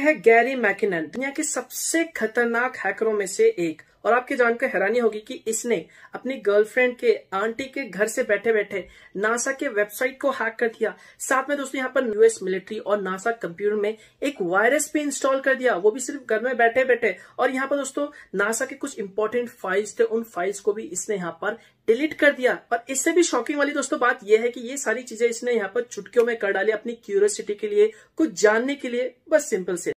है Gary McKinnon दुनिया के सबसे खतरनाक हैकरों में से एक और आपके जानकर हैरानी होगी कि इसने अपनी गर्लफ्रेंड के आंटी के घर से बैठे बैठे नासा के वेबसाइट को हैक कर दिया साथ में दोस्तों यहाँ पर यूएस मिलिट्री और नासा कंप्यूटर में एक वायरस भी इंस्टॉल कर दिया वो भी सिर्फ घर में बैठे बैठे और यहाँ पर दोस्तों नासा के कुछ इंपॉर्टेंट फाइल्स थे उन फाइल्स को भी इसने यहाँ पर डिलीट कर दिया और इससे भी शॉकिंग वाली दोस्तों बात यह है कि ये सारी चीजें इसने यहाँ पर चुटकियों में कर डाली अपनी क्यूरियोसिटी के लिए कुछ जानने के लिए बस सिंपल से